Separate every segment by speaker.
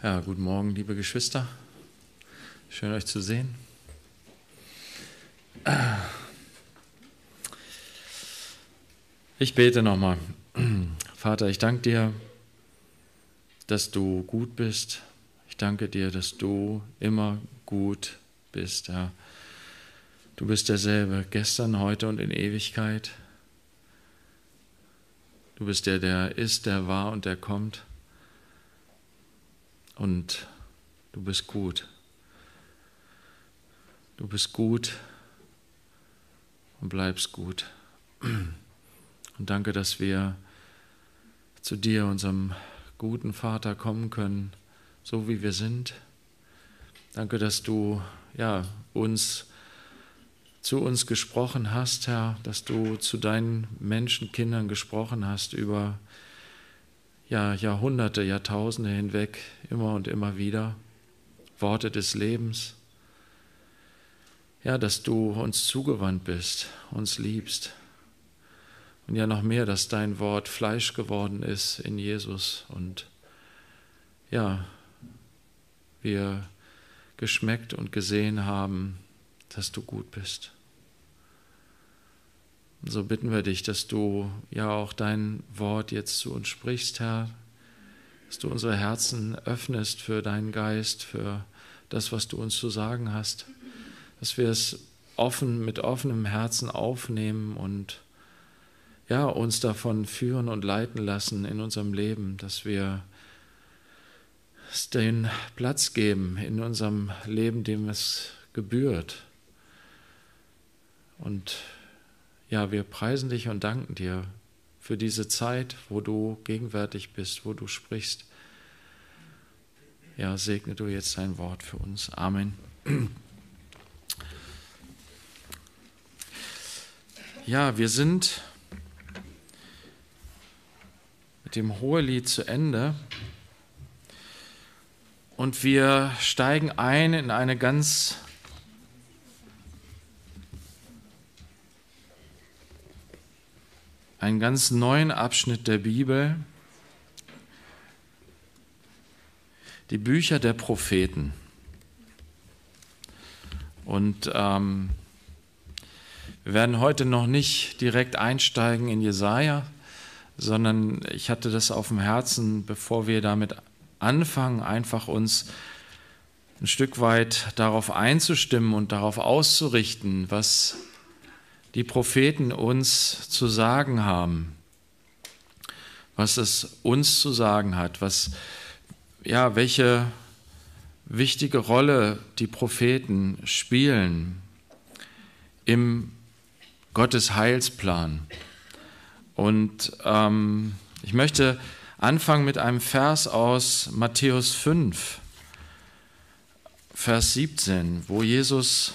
Speaker 1: Ja, guten Morgen, liebe Geschwister. Schön euch zu sehen. Ich bete nochmal. Vater, ich danke dir, dass du gut bist. Ich danke dir, dass du immer gut bist, ja. Du bist derselbe, gestern, heute und in Ewigkeit. Du bist der, der ist, der war und der kommt und du bist gut. Du bist gut und bleibst gut. Und danke, dass wir zu dir, unserem guten Vater, kommen können, so wie wir sind. Danke, dass du ja, uns zu uns gesprochen hast, Herr, dass du zu deinen Menschenkindern gesprochen hast über ja, Jahrhunderte, Jahrtausende hinweg immer und immer wieder. Worte des Lebens. Ja, dass du uns zugewandt bist, uns liebst. Und ja noch mehr, dass dein Wort Fleisch geworden ist in Jesus und ja, wir geschmeckt und gesehen haben, dass du gut bist. So bitten wir dich, dass du ja auch dein Wort jetzt zu uns sprichst, Herr, dass du unsere Herzen öffnest für deinen Geist, für das, was du uns zu sagen hast, dass wir es offen mit offenem Herzen aufnehmen und ja, uns davon führen und leiten lassen in unserem Leben, dass wir es den Platz geben in unserem Leben, dem es gebührt. Und ja, wir preisen dich und danken dir für diese Zeit, wo du gegenwärtig bist, wo du sprichst. Ja, segne du jetzt dein Wort für uns. Amen. Ja, wir sind mit dem Hohelied zu Ende und wir steigen ein in eine ganz einen ganz neuen Abschnitt der Bibel, die Bücher der Propheten. Und ähm, wir werden heute noch nicht direkt einsteigen in Jesaja, sondern ich hatte das auf dem Herzen, bevor wir damit anfangen, einfach uns ein Stück weit darauf einzustimmen und darauf auszurichten, was die Propheten uns zu sagen haben, was es uns zu sagen hat, was, ja, welche wichtige Rolle die Propheten spielen im Gottes Heilsplan. Und ähm, ich möchte anfangen mit einem Vers aus Matthäus 5, Vers 17, wo Jesus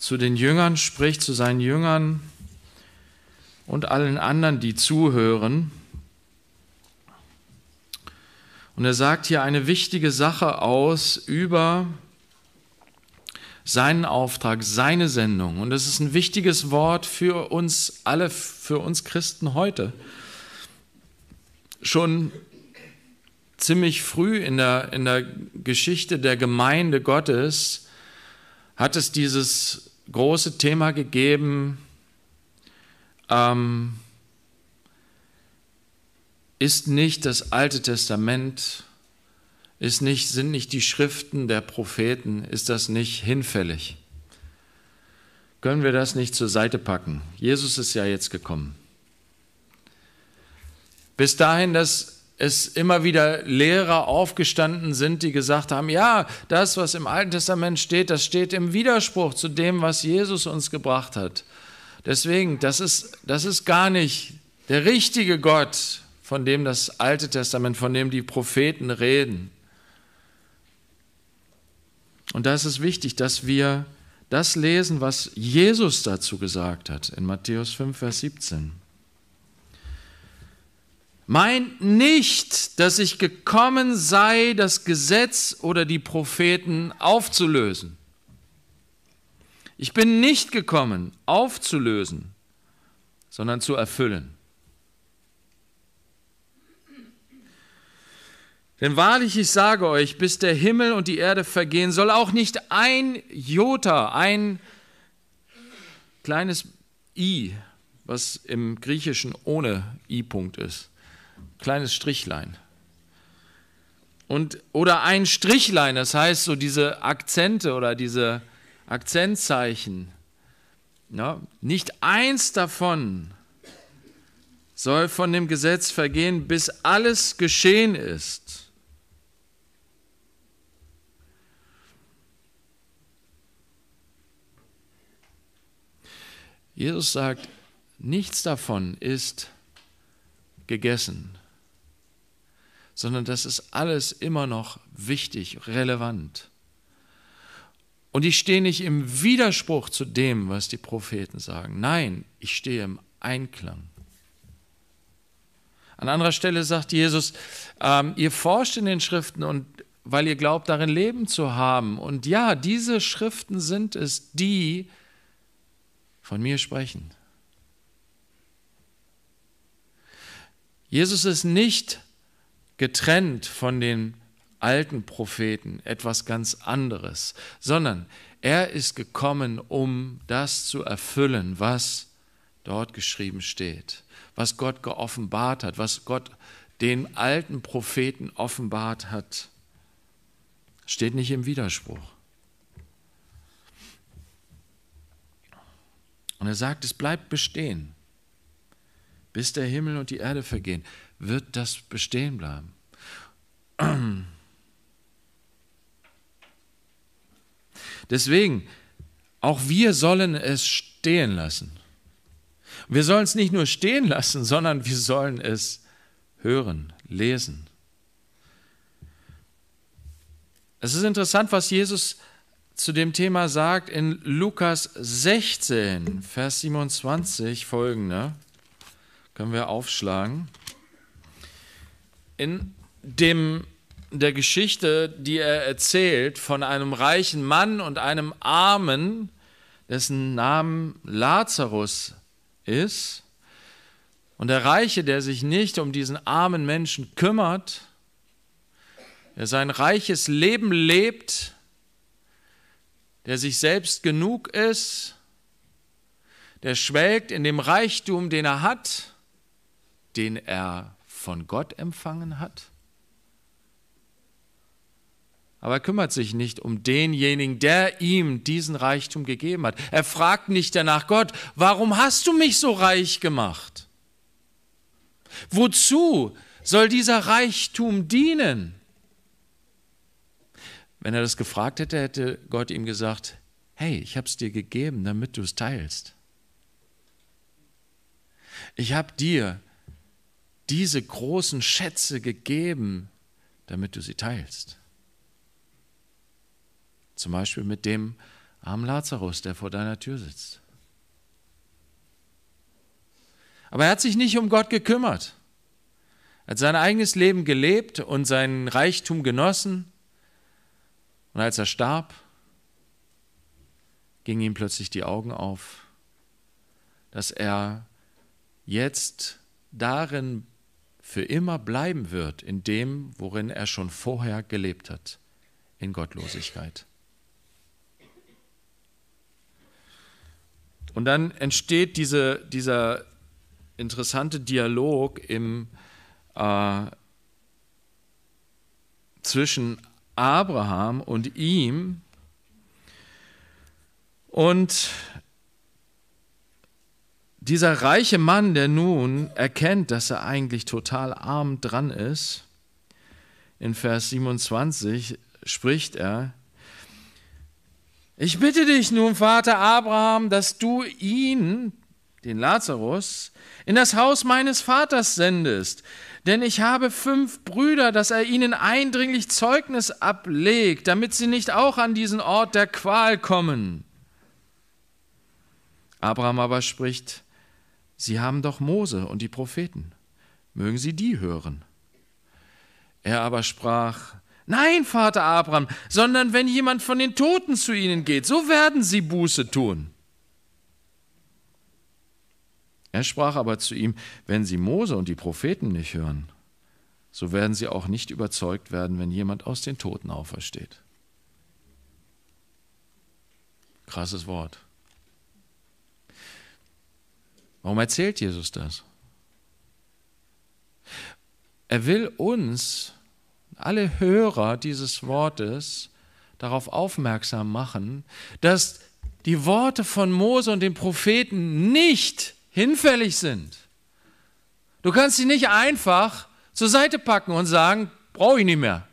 Speaker 1: zu den Jüngern spricht, zu seinen Jüngern und allen anderen, die zuhören. Und er sagt hier eine wichtige Sache aus über seinen Auftrag, seine Sendung. Und das ist ein wichtiges Wort für uns alle, für uns Christen heute. Schon ziemlich früh in der, in der Geschichte der Gemeinde Gottes hat es dieses große Thema gegeben, ähm, ist nicht das Alte Testament, ist nicht, sind nicht die Schriften der Propheten, ist das nicht hinfällig? Können wir das nicht zur Seite packen? Jesus ist ja jetzt gekommen. Bis dahin, dass es immer wieder Lehrer aufgestanden sind, die gesagt haben, ja, das, was im Alten Testament steht, das steht im Widerspruch zu dem, was Jesus uns gebracht hat. Deswegen, das ist, das ist gar nicht der richtige Gott, von dem das Alte Testament, von dem die Propheten reden. Und da ist es wichtig, dass wir das lesen, was Jesus dazu gesagt hat in Matthäus 5, Vers 17. Meint nicht, dass ich gekommen sei, das Gesetz oder die Propheten aufzulösen. Ich bin nicht gekommen, aufzulösen, sondern zu erfüllen. Denn wahrlich, ich sage euch, bis der Himmel und die Erde vergehen, soll auch nicht ein Jota, ein kleines i, was im Griechischen ohne i-Punkt ist, kleines Strichlein. Und, oder ein Strichlein, das heißt so diese Akzente oder diese Akzentzeichen. Ja, nicht eins davon soll von dem Gesetz vergehen, bis alles geschehen ist. Jesus sagt, nichts davon ist gegessen sondern das ist alles immer noch wichtig, relevant. Und ich stehe nicht im Widerspruch zu dem, was die Propheten sagen. Nein, ich stehe im Einklang. An anderer Stelle sagt Jesus, ähm, ihr forscht in den Schriften und weil ihr glaubt, darin Leben zu haben. Und ja, diese Schriften sind es, die von mir sprechen. Jesus ist nicht getrennt von den alten Propheten etwas ganz anderes, sondern er ist gekommen, um das zu erfüllen, was dort geschrieben steht, was Gott geoffenbart hat, was Gott den alten Propheten offenbart hat, steht nicht im Widerspruch. Und er sagt, es bleibt bestehen, bis der Himmel und die Erde vergehen wird das bestehen bleiben. Deswegen, auch wir sollen es stehen lassen. Wir sollen es nicht nur stehen lassen, sondern wir sollen es hören, lesen. Es ist interessant, was Jesus zu dem Thema sagt in Lukas 16, Vers 27 folgende. Können wir aufschlagen in dem der Geschichte, die er erzählt, von einem reichen Mann und einem Armen, dessen Namen Lazarus ist. Und der Reiche, der sich nicht um diesen armen Menschen kümmert, der sein reiches Leben lebt, der sich selbst genug ist, der schwelgt in dem Reichtum, den er hat, den er von Gott empfangen hat. Aber er kümmert sich nicht um denjenigen, der ihm diesen Reichtum gegeben hat. Er fragt nicht danach, Gott, warum hast du mich so reich gemacht? Wozu soll dieser Reichtum dienen? Wenn er das gefragt hätte, hätte Gott ihm gesagt, hey, ich habe es dir gegeben, damit du es teilst. Ich habe dir diese großen Schätze gegeben, damit du sie teilst. Zum Beispiel mit dem armen Lazarus, der vor deiner Tür sitzt. Aber er hat sich nicht um Gott gekümmert. Er hat sein eigenes Leben gelebt und seinen Reichtum genossen. Und als er starb, gingen ihm plötzlich die Augen auf, dass er jetzt darin für immer bleiben wird in dem, worin er schon vorher gelebt hat, in Gottlosigkeit. Und dann entsteht diese, dieser interessante Dialog im, äh, zwischen Abraham und ihm. Und dieser reiche Mann, der nun erkennt, dass er eigentlich total arm dran ist, in Vers 27 spricht er, ich bitte dich nun, Vater Abraham, dass du ihn, den Lazarus, in das Haus meines Vaters sendest, denn ich habe fünf Brüder, dass er ihnen eindringlich Zeugnis ablegt, damit sie nicht auch an diesen Ort der Qual kommen. Abraham aber spricht, Sie haben doch Mose und die Propheten. Mögen Sie die hören. Er aber sprach, Nein, Vater Abraham, sondern wenn jemand von den Toten zu ihnen geht, so werden sie Buße tun. Er sprach aber zu ihm, wenn sie Mose und die Propheten nicht hören, so werden sie auch nicht überzeugt werden, wenn jemand aus den Toten aufersteht. Krasses Wort. Warum erzählt Jesus das? Er will uns, alle Hörer dieses Wortes, darauf aufmerksam machen, dass die Worte von Mose und den Propheten nicht hinfällig sind. Du kannst sie nicht einfach zur Seite packen und sagen, brauche ich nicht mehr.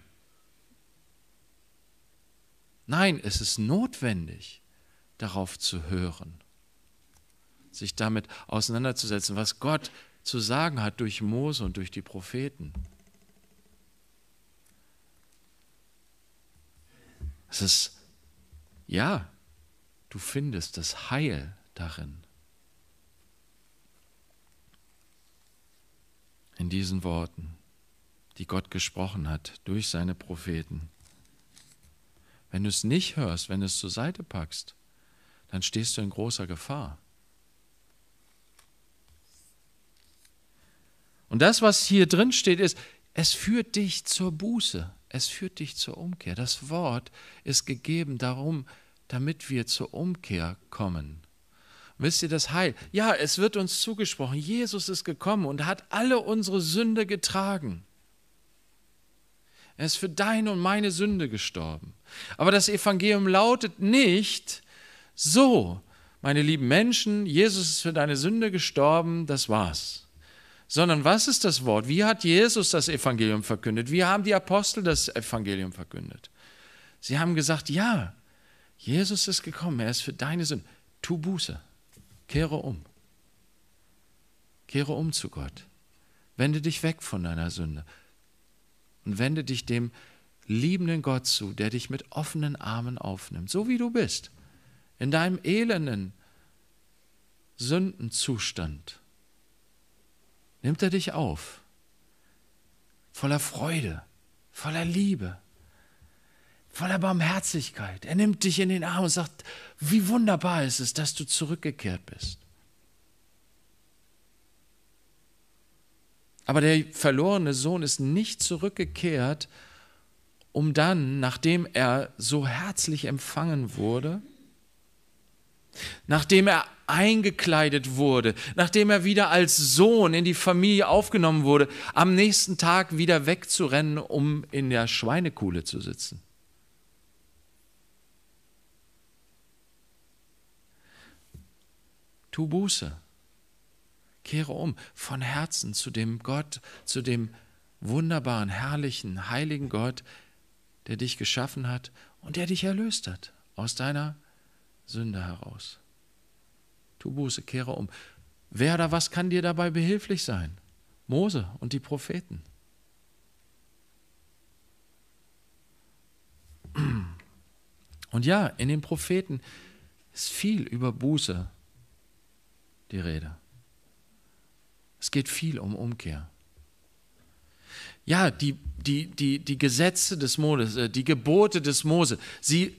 Speaker 1: Nein, es ist notwendig, darauf zu hören sich damit auseinanderzusetzen, was Gott zu sagen hat durch Mose und durch die Propheten. Es ist, ja, du findest das Heil darin. In diesen Worten, die Gott gesprochen hat durch seine Propheten. Wenn du es nicht hörst, wenn du es zur Seite packst, dann stehst du in großer Gefahr. Und das, was hier drin steht, ist, es führt dich zur Buße, es führt dich zur Umkehr. Das Wort ist gegeben darum, damit wir zur Umkehr kommen. Wisst ihr das Heil? Ja, es wird uns zugesprochen. Jesus ist gekommen und hat alle unsere Sünde getragen. Er ist für deine und meine Sünde gestorben. Aber das Evangelium lautet nicht so, meine lieben Menschen, Jesus ist für deine Sünde gestorben, das war's sondern was ist das Wort? Wie hat Jesus das Evangelium verkündet? Wie haben die Apostel das Evangelium verkündet? Sie haben gesagt, ja, Jesus ist gekommen, er ist für deine Sünde. Tu Buße, kehre um. Kehre um zu Gott. Wende dich weg von deiner Sünde und wende dich dem liebenden Gott zu, der dich mit offenen Armen aufnimmt, so wie du bist, in deinem elenden Sündenzustand nimmt er dich auf, voller Freude, voller Liebe, voller Barmherzigkeit. Er nimmt dich in den Arm und sagt, wie wunderbar ist es, dass du zurückgekehrt bist. Aber der verlorene Sohn ist nicht zurückgekehrt, um dann, nachdem er so herzlich empfangen wurde, nachdem er eingekleidet wurde, nachdem er wieder als Sohn in die Familie aufgenommen wurde, am nächsten Tag wieder wegzurennen, um in der Schweinekuhle zu sitzen. Tu Buße, kehre um von Herzen zu dem Gott, zu dem wunderbaren, herrlichen, heiligen Gott, der dich geschaffen hat und der dich erlöst hat aus deiner Sünde heraus. Tu Buße, kehre um. Wer oder was kann dir dabei behilflich sein? Mose und die Propheten. Und ja, in den Propheten ist viel über Buße die Rede. Es geht viel um Umkehr. Ja, die, die, die, die Gesetze des Moses, äh, die Gebote des Mose, sie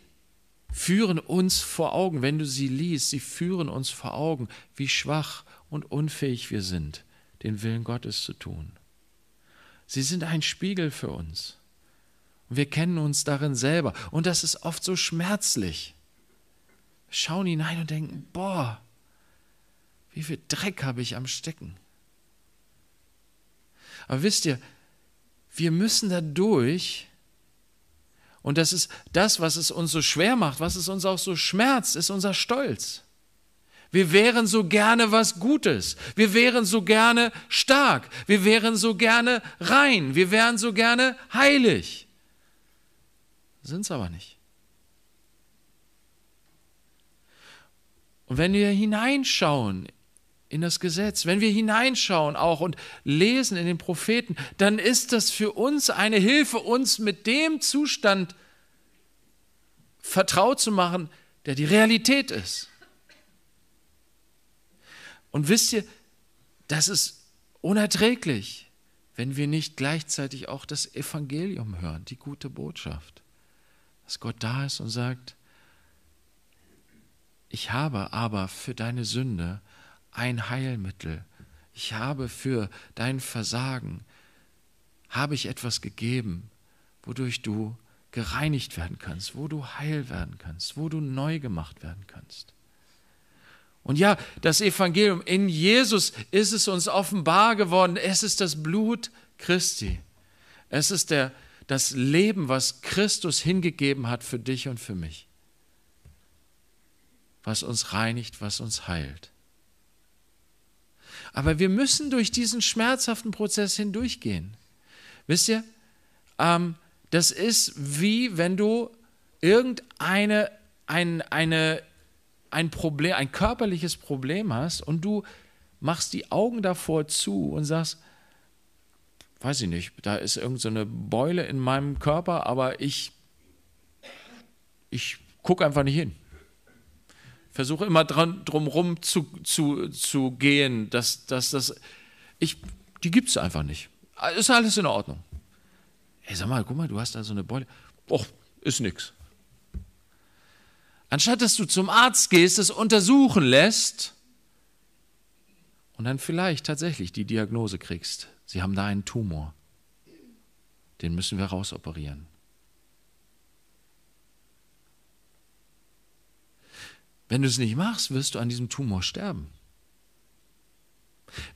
Speaker 1: führen uns vor Augen, wenn du sie liest, sie führen uns vor Augen, wie schwach und unfähig wir sind, den Willen Gottes zu tun. Sie sind ein Spiegel für uns. Und wir kennen uns darin selber. Und das ist oft so schmerzlich. Wir schauen hinein und denken, boah, wie viel Dreck habe ich am Stecken. Aber wisst ihr, wir müssen dadurch, und das ist das, was es uns so schwer macht, was es uns auch so schmerzt, ist unser Stolz. Wir wären so gerne was Gutes. Wir wären so gerne stark. Wir wären so gerne rein. Wir wären so gerne heilig. Sind es aber nicht. Und wenn wir hineinschauen in das Gesetz, wenn wir hineinschauen auch und lesen in den Propheten, dann ist das für uns eine Hilfe, uns mit dem Zustand vertraut zu machen, der die Realität ist. Und wisst ihr, das ist unerträglich, wenn wir nicht gleichzeitig auch das Evangelium hören, die gute Botschaft, dass Gott da ist und sagt, ich habe aber für deine Sünde ein Heilmittel. Ich habe für dein Versagen, habe ich etwas gegeben, wodurch du gereinigt werden kannst, wo du heil werden kannst, wo du neu gemacht werden kannst. Und ja, das Evangelium in Jesus ist es uns offenbar geworden. Es ist das Blut Christi. Es ist der, das Leben, was Christus hingegeben hat für dich und für mich, was uns reinigt, was uns heilt. Aber wir müssen durch diesen schmerzhaften Prozess hindurchgehen. Wisst ihr, ähm, das ist wie wenn du irgendeine, ein, eine, ein Problem, ein körperliches Problem hast und du machst die Augen davor zu und sagst, weiß ich nicht, da ist irgendeine so Beule in meinem Körper, aber ich, ich gucke einfach nicht hin versuche immer dran, drumherum zu, zu, zu gehen, dass, dass das, ich, die gibt es einfach nicht. Ist alles in Ordnung. Ey, sag mal, guck mal, du hast da so eine Beule. Och, ist nix. Anstatt dass du zum Arzt gehst, es untersuchen lässt und dann vielleicht tatsächlich die Diagnose kriegst, sie haben da einen Tumor. Den müssen wir rausoperieren. Wenn du es nicht machst, wirst du an diesem Tumor sterben.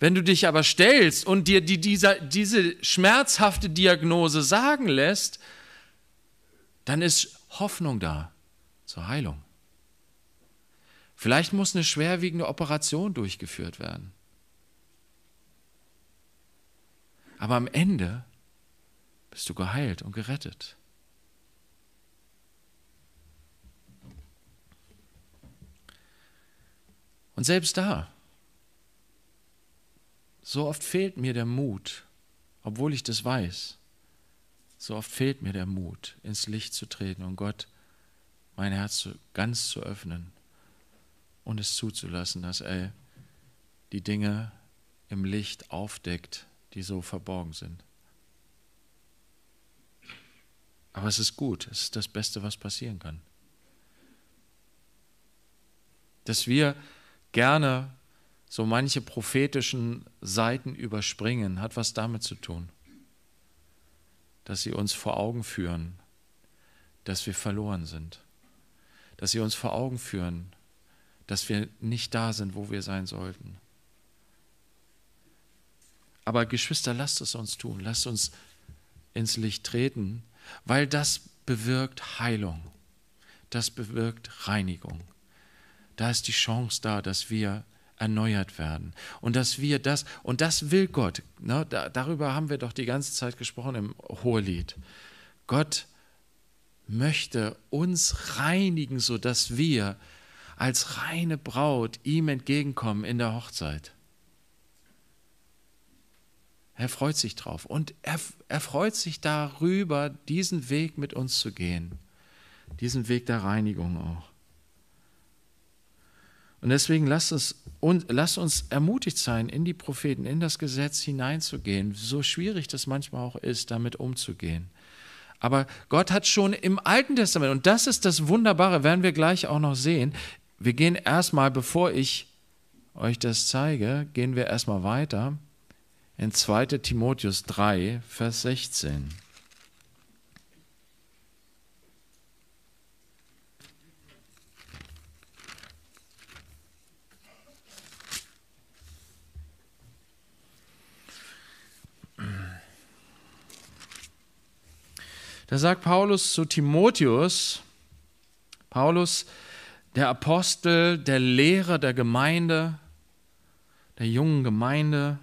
Speaker 1: Wenn du dich aber stellst und dir die, dieser, diese schmerzhafte Diagnose sagen lässt, dann ist Hoffnung da zur Heilung. Vielleicht muss eine schwerwiegende Operation durchgeführt werden. Aber am Ende bist du geheilt und gerettet. Und selbst da, so oft fehlt mir der Mut, obwohl ich das weiß, so oft fehlt mir der Mut, ins Licht zu treten und Gott mein Herz ganz zu öffnen und es zuzulassen, dass er die Dinge im Licht aufdeckt, die so verborgen sind. Aber es ist gut, es ist das Beste, was passieren kann. Dass wir gerne so manche prophetischen Seiten überspringen, hat was damit zu tun, dass sie uns vor Augen führen, dass wir verloren sind, dass sie uns vor Augen führen, dass wir nicht da sind, wo wir sein sollten. Aber Geschwister, lasst es uns tun, lasst uns ins Licht treten, weil das bewirkt Heilung, das bewirkt Reinigung da ist die Chance da, dass wir erneuert werden. Und dass wir das, und das will Gott. Ne? Da, darüber haben wir doch die ganze Zeit gesprochen im Hohelied. Gott möchte uns reinigen, sodass wir als reine Braut ihm entgegenkommen in der Hochzeit. Er freut sich drauf und er, er freut sich darüber, diesen Weg mit uns zu gehen, diesen Weg der Reinigung auch. Und deswegen lasst uns, und, lasst uns ermutigt sein, in die Propheten, in das Gesetz hineinzugehen, so schwierig das manchmal auch ist, damit umzugehen. Aber Gott hat schon im Alten Testament, und das ist das Wunderbare, werden wir gleich auch noch sehen, wir gehen erstmal, bevor ich euch das zeige, gehen wir erstmal weiter in 2 Timotheus 3, Vers 16. Da sagt Paulus zu Timotheus, Paulus, der Apostel, der Lehrer der Gemeinde, der jungen Gemeinde,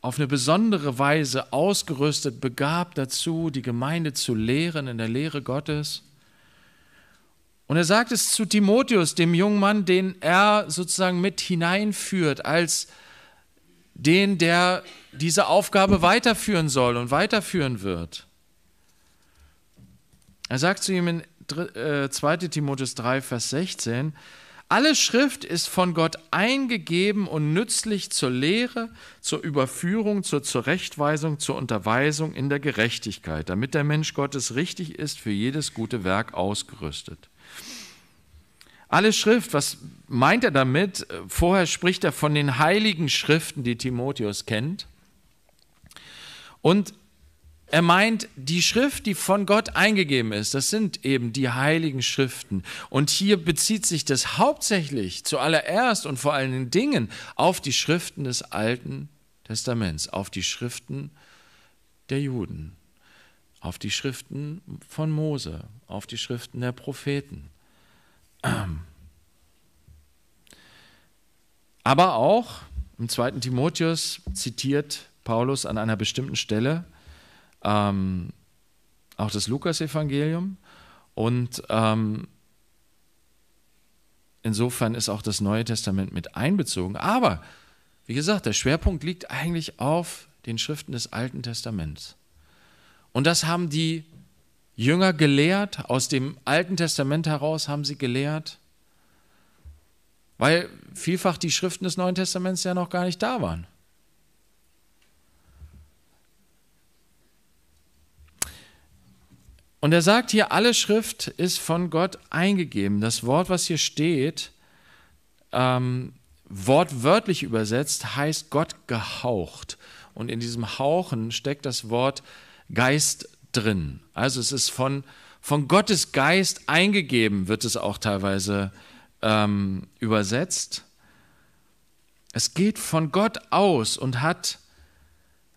Speaker 1: auf eine besondere Weise ausgerüstet, begabt dazu, die Gemeinde zu lehren in der Lehre Gottes. Und er sagt es zu Timotheus, dem jungen Mann, den er sozusagen mit hineinführt als den, der diese Aufgabe weiterführen soll und weiterführen wird. Er sagt zu ihm in 2 äh, Timotheus 3, Vers 16, alle Schrift ist von Gott eingegeben und nützlich zur Lehre, zur Überführung, zur Zurechtweisung, zur Unterweisung in der Gerechtigkeit, damit der Mensch Gottes richtig ist, für jedes gute Werk ausgerüstet. Alle Schrift, was meint er damit? Vorher spricht er von den heiligen Schriften, die Timotheus kennt. Und er meint die Schrift, die von Gott eingegeben ist. Das sind eben die heiligen Schriften. Und hier bezieht sich das hauptsächlich zuallererst und vor allen Dingen auf die Schriften des Alten Testaments, auf die Schriften der Juden, auf die Schriften von Mose, auf die Schriften der Propheten. Aber auch im zweiten Timotheus zitiert Paulus an einer bestimmten Stelle ähm, auch das Lukasevangelium und ähm, insofern ist auch das Neue Testament mit einbezogen. Aber wie gesagt, der Schwerpunkt liegt eigentlich auf den Schriften des Alten Testaments. Und das haben die Jünger gelehrt, aus dem Alten Testament heraus haben sie gelehrt, weil vielfach die Schriften des Neuen Testaments ja noch gar nicht da waren. Und er sagt hier, alle Schrift ist von Gott eingegeben. Das Wort, was hier steht, ähm, wortwörtlich übersetzt, heißt Gott gehaucht. Und in diesem Hauchen steckt das Wort Geist drin. Also es ist von, von Gottes Geist eingegeben, wird es auch teilweise ähm, übersetzt. Es geht von Gott aus und hat,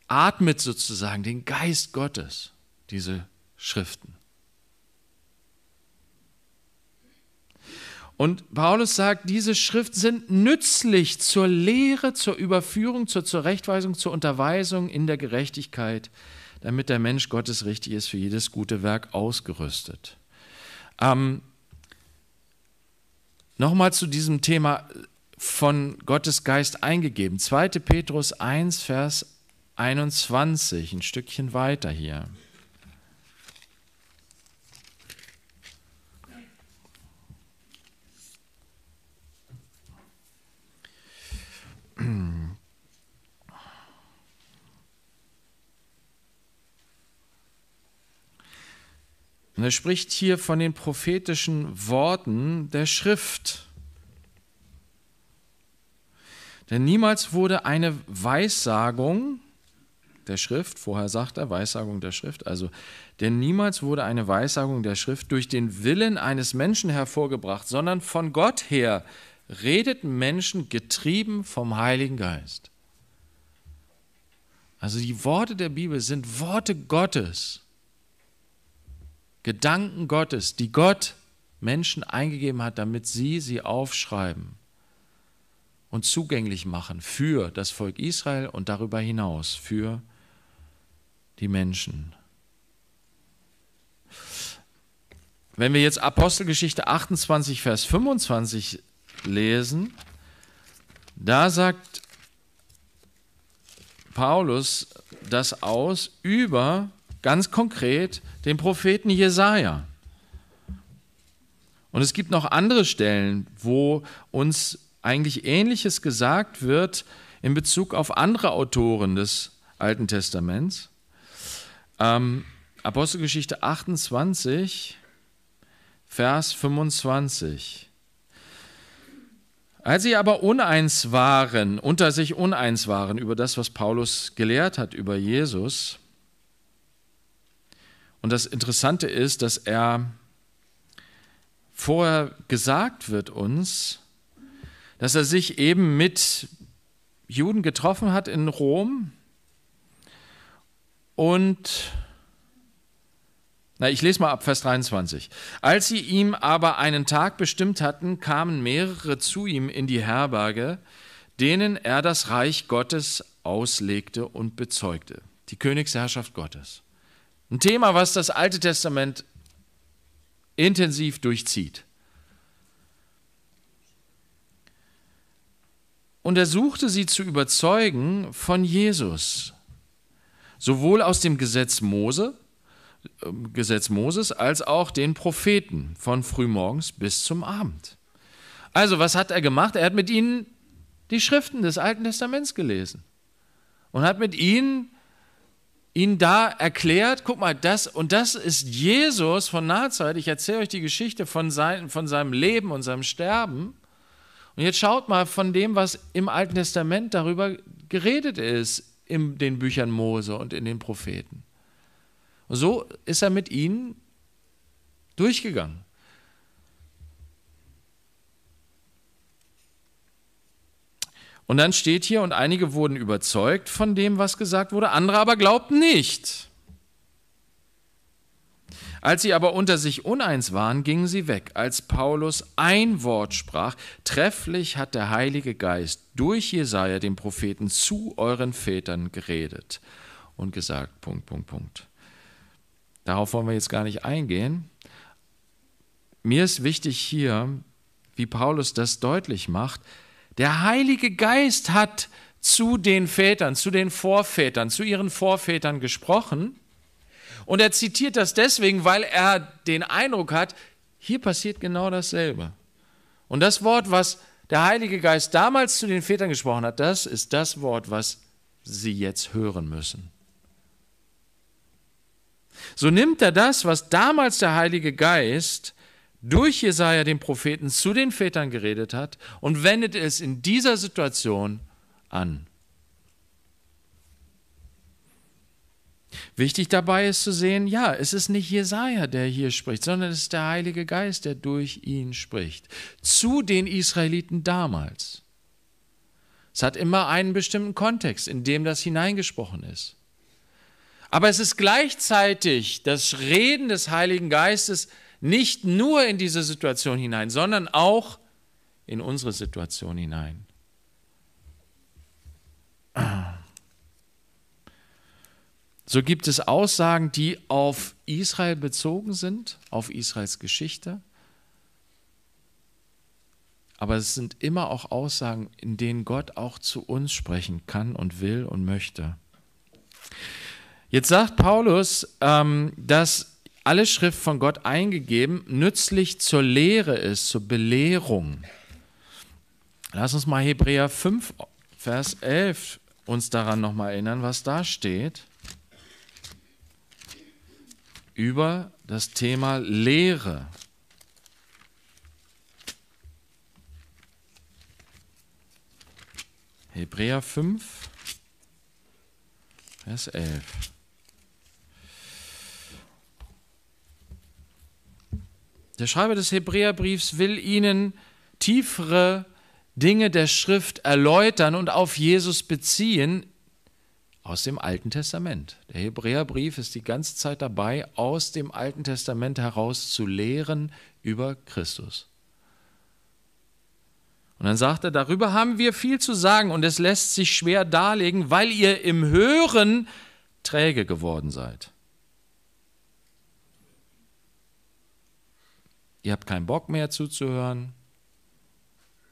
Speaker 1: atmet sozusagen den Geist Gottes, diese Schriften. Und Paulus sagt, diese Schriften sind nützlich zur Lehre, zur Überführung, zur Zurechtweisung, zur Unterweisung in der Gerechtigkeit, damit der Mensch Gottes richtig ist, für jedes gute Werk ausgerüstet. Ähm, Nochmal zu diesem Thema von Gottes Geist eingegeben. 2. Petrus 1, Vers 21, ein Stückchen weiter hier. Er äh, spricht hier von den prophetischen Worten der Schrift. Denn niemals wurde eine Weissagung der Schrift, vorher sagt er Weissagung der Schrift, also denn niemals wurde eine Weissagung der Schrift durch den Willen eines Menschen hervorgebracht, sondern von Gott her redeten Menschen getrieben vom Heiligen Geist. Also die Worte der Bibel sind Worte Gottes. Gedanken Gottes, die Gott Menschen eingegeben hat, damit sie sie aufschreiben und zugänglich machen für das Volk Israel und darüber hinaus für die Menschen. Wenn wir jetzt Apostelgeschichte 28, Vers 25 lesen, da sagt Paulus das aus über ganz konkret den Propheten Jesaja. Und es gibt noch andere Stellen, wo uns eigentlich Ähnliches gesagt wird in Bezug auf andere Autoren des Alten Testaments. Ähm, Apostelgeschichte 28, Vers 25. Als sie aber uneins waren, unter sich uneins waren über das, was Paulus gelehrt hat über Jesus, und das Interessante ist, dass er vorher gesagt wird uns, dass er sich eben mit Juden getroffen hat in Rom und na, ich lese mal ab Vers 23. Als sie ihm aber einen Tag bestimmt hatten, kamen mehrere zu ihm in die Herberge, denen er das Reich Gottes auslegte und bezeugte, die Königsherrschaft Gottes. Ein Thema, was das Alte Testament intensiv durchzieht. Und er suchte sie zu überzeugen von Jesus, sowohl aus dem Gesetz Mose, ähm, Gesetz Moses als auch den Propheten von frühmorgens bis zum Abend. Also, was hat er gemacht? Er hat mit ihnen die Schriften des Alten Testaments gelesen und hat mit ihnen ihn da erklärt, guck mal, das und das ist Jesus von Nazareth. Ich erzähle euch die Geschichte von, sein, von seinem Leben und seinem Sterben. Und jetzt schaut mal von dem, was im Alten Testament darüber geredet ist, in den Büchern Mose und in den Propheten. Und so ist er mit ihnen durchgegangen. Und dann steht hier, und einige wurden überzeugt von dem, was gesagt wurde, andere aber glaubten nicht. Als sie aber unter sich uneins waren, gingen sie weg. Als Paulus ein Wort sprach, trefflich hat der Heilige Geist durch Jesaja, den Propheten, zu euren Vätern geredet und gesagt, Punkt, Punkt, Punkt. Darauf wollen wir jetzt gar nicht eingehen. Mir ist wichtig hier, wie Paulus das deutlich macht, der Heilige Geist hat zu den Vätern, zu den Vorvätern, zu ihren Vorvätern gesprochen. Und er zitiert das deswegen, weil er den Eindruck hat, hier passiert genau dasselbe. Und das Wort, was der Heilige Geist damals zu den Vätern gesprochen hat, das ist das Wort, was sie jetzt hören müssen. So nimmt er das, was damals der Heilige Geist durch Jesaja den Propheten zu den Vätern geredet hat und wendet es in dieser Situation an. Wichtig dabei ist zu sehen, ja, es ist nicht Jesaja, der hier spricht, sondern es ist der Heilige Geist, der durch ihn spricht. Zu den Israeliten damals. Es hat immer einen bestimmten Kontext, in dem das hineingesprochen ist. Aber es ist gleichzeitig das Reden des Heiligen Geistes, nicht nur in diese Situation hinein, sondern auch in unsere Situation hinein. So gibt es Aussagen, die auf Israel bezogen sind, auf Israels Geschichte. Aber es sind immer auch Aussagen, in denen Gott auch zu uns sprechen kann und will und möchte. Jetzt sagt Paulus, ähm, dass alle Schrift von Gott eingegeben, nützlich zur Lehre ist, zur Belehrung. Lass uns mal Hebräer 5, Vers 11 uns daran nochmal erinnern, was da steht über das Thema Lehre. Hebräer 5, Vers 11. Der Schreiber des Hebräerbriefs will ihnen tiefere Dinge der Schrift erläutern und auf Jesus beziehen aus dem Alten Testament. Der Hebräerbrief ist die ganze Zeit dabei, aus dem Alten Testament heraus zu lehren über Christus. Und dann sagt er, darüber haben wir viel zu sagen und es lässt sich schwer darlegen, weil ihr im Hören träge geworden seid. ihr habt keinen Bock mehr zuzuhören,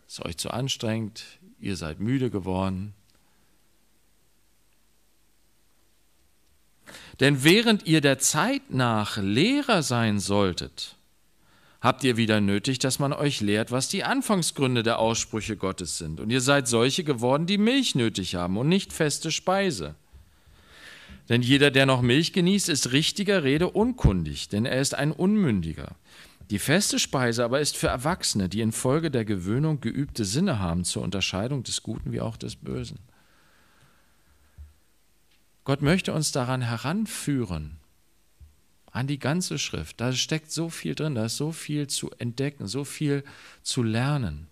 Speaker 1: es ist euch zu anstrengend, ihr seid müde geworden. Denn während ihr der Zeit nach Lehrer sein solltet, habt ihr wieder nötig, dass man euch lehrt, was die Anfangsgründe der Aussprüche Gottes sind. Und ihr seid solche geworden, die Milch nötig haben und nicht feste Speise. Denn jeder, der noch Milch genießt, ist richtiger Rede unkundig, denn er ist ein Unmündiger. Die feste Speise aber ist für Erwachsene, die infolge der Gewöhnung geübte Sinne haben zur Unterscheidung des Guten wie auch des Bösen. Gott möchte uns daran heranführen, an die ganze Schrift. Da steckt so viel drin, da ist so viel zu entdecken, so viel zu lernen.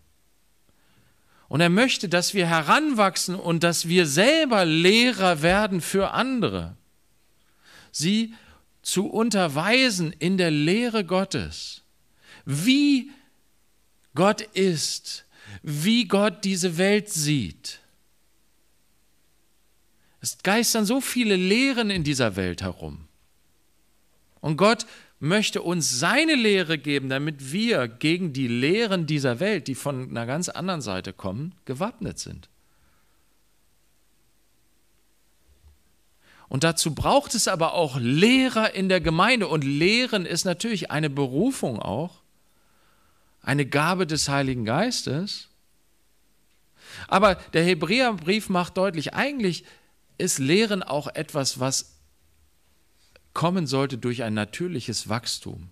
Speaker 1: Und er möchte, dass wir heranwachsen und dass wir selber Lehrer werden für andere. Sie zu unterweisen in der Lehre Gottes wie Gott ist, wie Gott diese Welt sieht. Es geistern so viele Lehren in dieser Welt herum. Und Gott möchte uns seine Lehre geben, damit wir gegen die Lehren dieser Welt, die von einer ganz anderen Seite kommen, gewappnet sind. Und dazu braucht es aber auch Lehrer in der Gemeinde. Und Lehren ist natürlich eine Berufung auch eine Gabe des Heiligen Geistes. Aber der Hebräerbrief macht deutlich, eigentlich ist Lehren auch etwas, was kommen sollte durch ein natürliches Wachstum,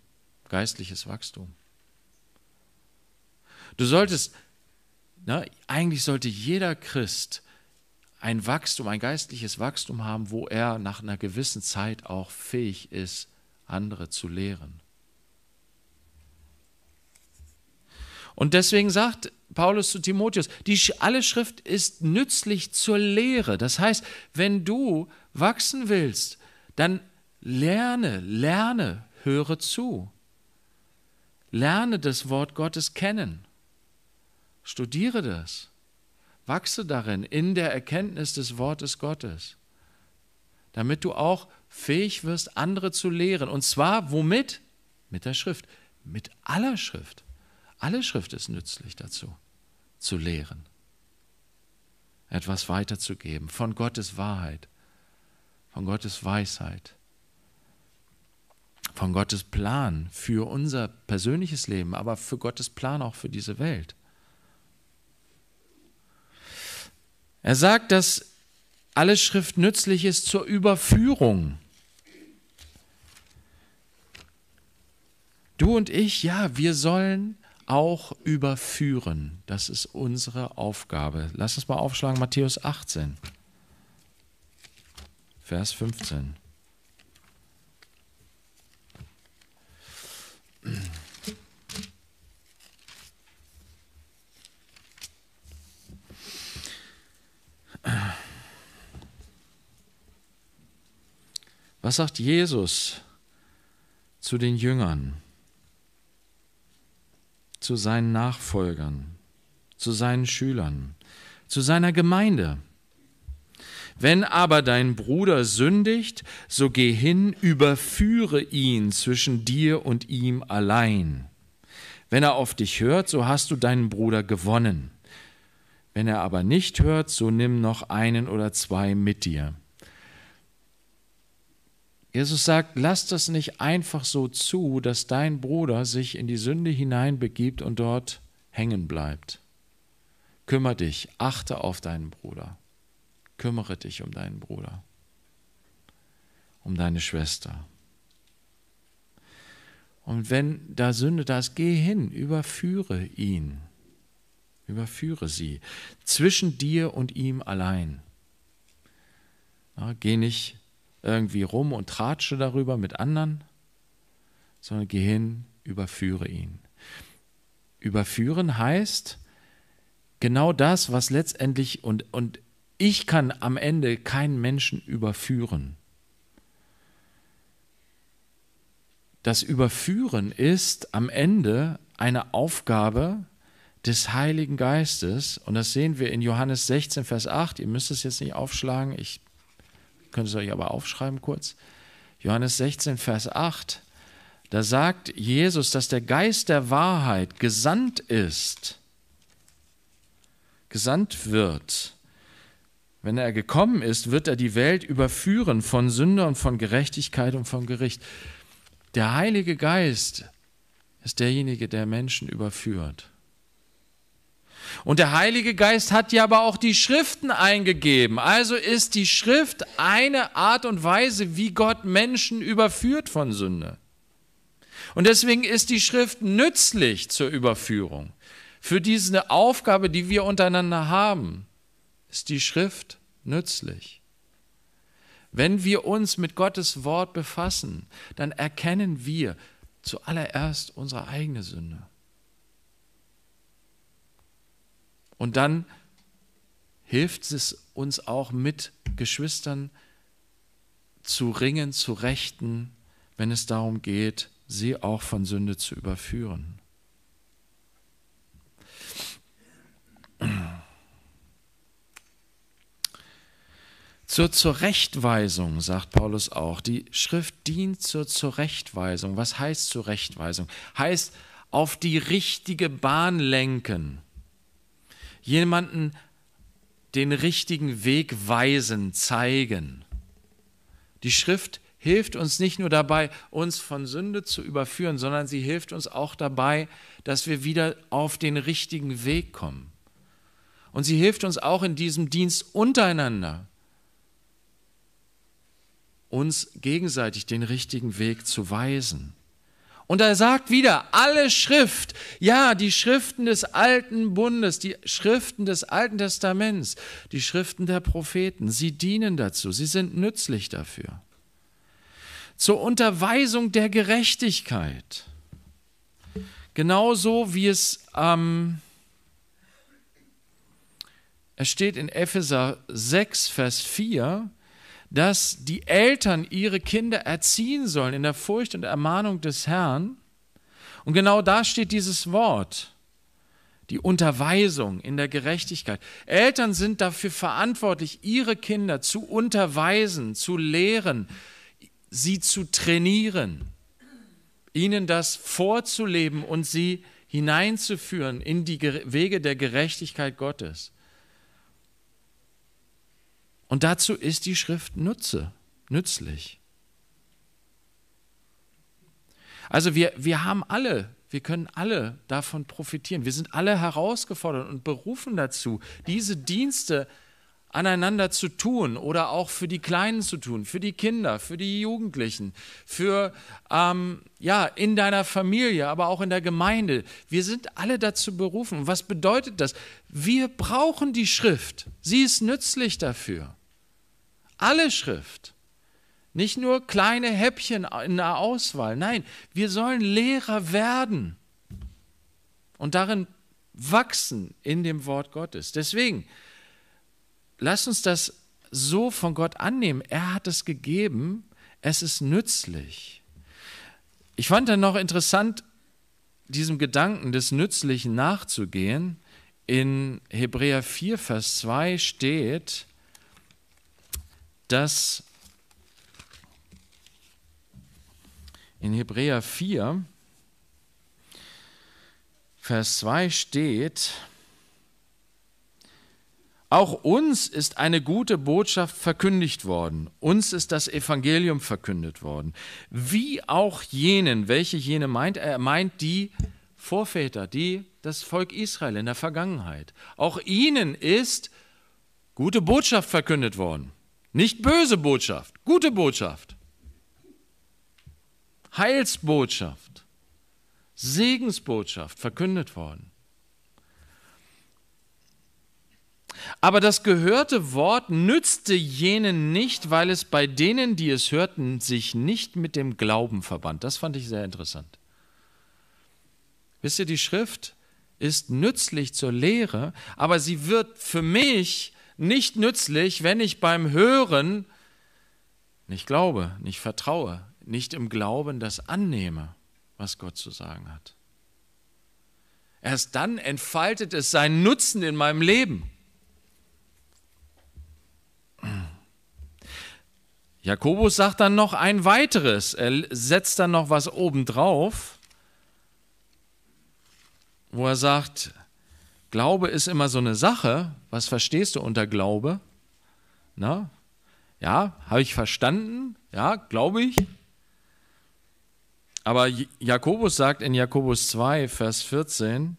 Speaker 1: geistliches Wachstum. Du solltest, ne, eigentlich sollte jeder Christ ein Wachstum, ein geistliches Wachstum haben, wo er nach einer gewissen Zeit auch fähig ist, andere zu lehren. Und deswegen sagt Paulus zu Timotheus, die, alle Schrift ist nützlich zur Lehre. Das heißt, wenn du wachsen willst, dann lerne, lerne, höre zu. Lerne das Wort Gottes kennen. Studiere das. Wachse darin in der Erkenntnis des Wortes Gottes, damit du auch fähig wirst, andere zu lehren. Und zwar womit? Mit der Schrift, mit aller Schrift. Alle Schrift ist nützlich dazu, zu lehren, etwas weiterzugeben von Gottes Wahrheit, von Gottes Weisheit, von Gottes Plan für unser persönliches Leben, aber für Gottes Plan auch für diese Welt. Er sagt, dass alle Schrift nützlich ist zur Überführung. Du und ich, ja, wir sollen auch überführen. Das ist unsere Aufgabe. Lass uns mal aufschlagen, Matthäus 18, Vers 15. Was sagt Jesus zu den Jüngern? zu seinen Nachfolgern, zu seinen Schülern, zu seiner Gemeinde. Wenn aber dein Bruder sündigt, so geh hin, überführe ihn zwischen dir und ihm allein. Wenn er auf dich hört, so hast du deinen Bruder gewonnen. Wenn er aber nicht hört, so nimm noch einen oder zwei mit dir Jesus sagt, lass das nicht einfach so zu, dass dein Bruder sich in die Sünde hineinbegibt und dort hängen bleibt. Kümmere dich, achte auf deinen Bruder. Kümmere dich um deinen Bruder, um deine Schwester. Und wenn da Sünde da ist, geh hin, überführe ihn, überführe sie, zwischen dir und ihm allein. Na, geh nicht irgendwie rum und tratsche darüber mit anderen, sondern geh hin, überführe ihn. Überführen heißt genau das, was letztendlich und, und ich kann am Ende keinen Menschen überführen. Das Überführen ist am Ende eine Aufgabe des Heiligen Geistes. Und das sehen wir in Johannes 16, Vers 8. Ihr müsst es jetzt nicht aufschlagen. Ich könnt ihr euch aber aufschreiben kurz. Johannes 16, Vers 8. Da sagt Jesus, dass der Geist der Wahrheit gesandt ist, gesandt wird. Wenn er gekommen ist, wird er die Welt überführen von Sünde und von Gerechtigkeit und vom Gericht. Der Heilige Geist ist derjenige, der Menschen überführt. Und der Heilige Geist hat ja aber auch die Schriften eingegeben. Also ist die Schrift eine Art und Weise, wie Gott Menschen überführt von Sünde. Und deswegen ist die Schrift nützlich zur Überführung. Für diese Aufgabe, die wir untereinander haben, ist die Schrift nützlich. Wenn wir uns mit Gottes Wort befassen, dann erkennen wir zuallererst unsere eigene Sünde. Und dann hilft es uns auch mit Geschwistern zu ringen, zu rechten, wenn es darum geht, sie auch von Sünde zu überführen. Zur Zurechtweisung, sagt Paulus auch. Die Schrift dient zur Zurechtweisung. Was heißt Zurechtweisung? Heißt auf die richtige Bahn lenken jemanden den richtigen Weg weisen, zeigen. Die Schrift hilft uns nicht nur dabei, uns von Sünde zu überführen, sondern sie hilft uns auch dabei, dass wir wieder auf den richtigen Weg kommen. Und sie hilft uns auch in diesem Dienst untereinander, uns gegenseitig den richtigen Weg zu weisen. Und er sagt wieder, alle Schrift, ja, die Schriften des alten Bundes, die Schriften des Alten Testaments, die Schriften der Propheten, sie dienen dazu, sie sind nützlich dafür. Zur Unterweisung der Gerechtigkeit. Genauso wie es, ähm, es steht in Epheser 6, Vers 4, dass die Eltern ihre Kinder erziehen sollen in der Furcht und Ermahnung des Herrn. Und genau da steht dieses Wort, die Unterweisung in der Gerechtigkeit. Eltern sind dafür verantwortlich, ihre Kinder zu unterweisen, zu lehren, sie zu trainieren, ihnen das vorzuleben und sie hineinzuführen in die Wege der Gerechtigkeit Gottes. Und dazu ist die Schrift nutze, nützlich. Also wir, wir haben alle, wir können alle davon profitieren. Wir sind alle herausgefordert und berufen dazu, diese Dienste aneinander zu tun oder auch für die Kleinen zu tun, für die Kinder, für die Jugendlichen, für ähm, ja in deiner Familie, aber auch in der Gemeinde. Wir sind alle dazu berufen. Und was bedeutet das? Wir brauchen die Schrift. Sie ist nützlich dafür alle Schrift. Nicht nur kleine Häppchen in der Auswahl. Nein, wir sollen Lehrer werden und darin wachsen in dem Wort Gottes. Deswegen, lasst uns das so von Gott annehmen. Er hat es gegeben. Es ist nützlich. Ich fand dann noch interessant, diesem Gedanken des Nützlichen nachzugehen. In Hebräer 4, Vers 2 steht, dass in Hebräer 4, Vers 2 steht, auch uns ist eine gute Botschaft verkündigt worden, uns ist das Evangelium verkündet worden, wie auch jenen, welche jene meint, er meint die Vorväter, die das Volk Israel in der Vergangenheit. Auch ihnen ist gute Botschaft verkündet worden. Nicht böse Botschaft, gute Botschaft. Heilsbotschaft, Segensbotschaft verkündet worden. Aber das gehörte Wort nützte jenen nicht, weil es bei denen, die es hörten, sich nicht mit dem Glauben verband. Das fand ich sehr interessant. Wisst ihr, die Schrift ist nützlich zur Lehre, aber sie wird für mich nicht nützlich, wenn ich beim Hören nicht glaube, nicht vertraue, nicht im Glauben das annehme, was Gott zu sagen hat. Erst dann entfaltet es seinen Nutzen in meinem Leben. Jakobus sagt dann noch ein weiteres, er setzt dann noch was obendrauf, wo er sagt, Glaube ist immer so eine Sache. Was verstehst du unter Glaube? Na? Ja, habe ich verstanden? Ja, glaube ich. Aber Jakobus sagt in Jakobus 2, Vers 14,